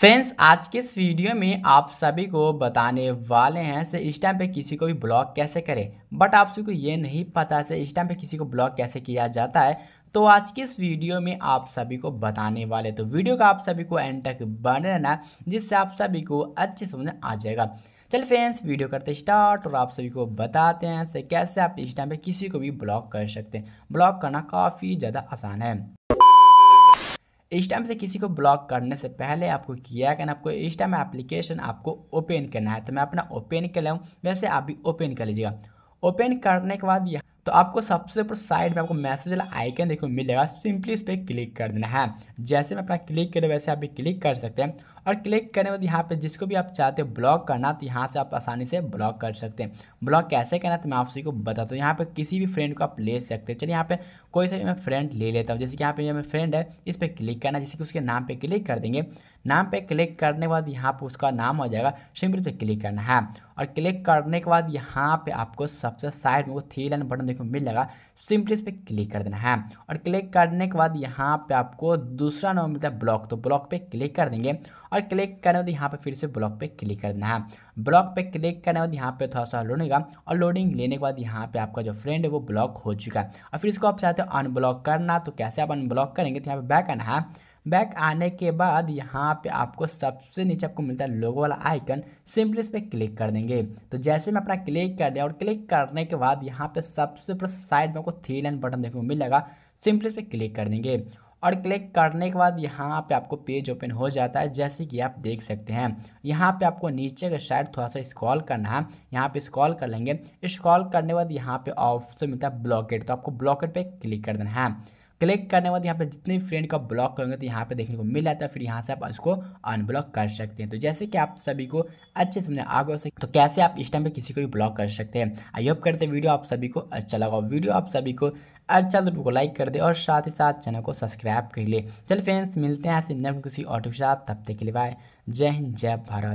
friends आज के इस वीडियो में आप सभी को बताने वाले हैं से इस टाइम पे किसी को भी ब्लॉक कैसे करें बट आप सभी को ये नहीं पता से इस टाइम पे किसी को ब्लॉक कैसे किया जाता है तो आज के इस वीडियो में आप सभी को बताने वाले तो वीडियो का आप सभी को एंड तक बने रहना जिससे आप सभी को अच्छे समझ आ जाएगा चल फ्रेंड्स वीडियो करते स्टार्ट और आप सभी को बताते हैं से कैसे आप इस टाइम पे किसी को भी ब्लॉक कर सकते हैं ब्लॉक करना काफ़ी ज़्यादा आसान है इस टाइम से तो किसी को ब्लॉक करने से पहले आपको किया करना आपको इस टाइम एप्लीकेशन आपको ओपन करना है तो मैं अपना ओपन कर लाऊँ वैसे आप भी ओपन कर लीजिएगा ओपन करने के बाद यह तो आपको सबसे ऊपर साइड में आपको मैसेज वाला आइकन देखो मिलेगा सिंपली इस पर क्लिक कर देना है जैसे मैं अपना क्लिक करें वैसे आप भी क्लिक कर सकते हैं और क्लिक करने के बाद यहाँ पे जिसको भी आप चाहते हो ब्लॉक करना तो यहाँ से आप आसानी से ब्लॉक कर सकते हैं ब्लॉक कैसे करना तो मैं आपसे को बताता हूँ यहाँ पे किसी भी फ्रेंड को आप ले सकते हैं चलिए यहाँ पे कोई सा भी मैं फ्रेंड ले लेता हूँ जैसे कि यहाँ पे मेरा फ्रेंड है इस पर क्लिक करना जैसे कि उसके नाम पर क्लिक कर देंगे नाम पे क्लिक करने के बाद यहाँ पे उसका नाम हो जाएगा सिंपली पे क्लिक करना है और क्लिक करने के बाद यहाँ पे आपको सबसे साइड में वो थ्री लाइन बटन देखो मिल जाएगा सिंपली इस पर क्लिक कर देना है और क्लिक करने के बाद यहाँ पे आपको दूसरा नंबर मिलता है ब्लॉक तो ब्लॉक पे क्लिक कर देंगे और क्लिक करने बाद यहाँ पे फिर से ब्लॉक पे क्लिक करना है ब्लॉक पे क्लिक करने बाद यहाँ पे थोड़ा सा लोडेगा और लोडिंग लेने के बाद यहाँ पे आपका जो फ्रेंड है वो ब्लॉक हो चुका है और फिर इसको आप चाहते हो अनब्लॉक करना तो कैसे आप अनब्लॉक करेंगे तो यहाँ पे बैक आना है बैक आने के बाद यहाँ पे आपको सबसे नीचे आपको मिलता है लोगो वाला आइकन सिंपली इस पर क्लिक कर देंगे तो जैसे मैं अपना क्लिक कर दिया और क्लिक करने के बाद यहाँ पे सबसे ऊपर साइड में आपको थ्री लाइन बटन देखने को मिलेगा सिंपली इस पर क्लिक कर देंगे और क्लिक करने के बाद यहाँ पे आपको पेज ओपन हो जाता है जैसे कि आप देख सकते हैं यहाँ पे आपको नीचे का साइड थोड़ा सा स्क्रॉल करना है यहाँ पे स्क्रॉल कर लेंगे स्क्रॉल करने के बाद यहाँ पे ऑप्शन मिलता है ब्लॉकेट तो आपको ब्लॉकेट पे क्लिक कर देना है क्लिक करने के बाद यहाँ पे जितने फ्रेंड का ब्लॉक करेंगे तो यहाँ पे देखने को मिल जाता है फिर यहाँ से आप उसको अनब्लॉक कर सकते हैं तो जैसे कि आप सभी को अच्छे समझ आगे हो सके तो कैसे आप इस टाइम पे किसी को भी ब्लॉक कर सकते हैं आई होप करते वीडियो आप सभी को अच्छा लगा वीडियो आप सभी को अच्छा तो को लाइक कर दे और साथ ही साथ चैनल को सब्सक्राइब कर ले चल फ्रेंड्स मिलते हैं ऐसे नव किसी ऑटो के साथ तब तक के लिए बाय जय हिंद जय भारत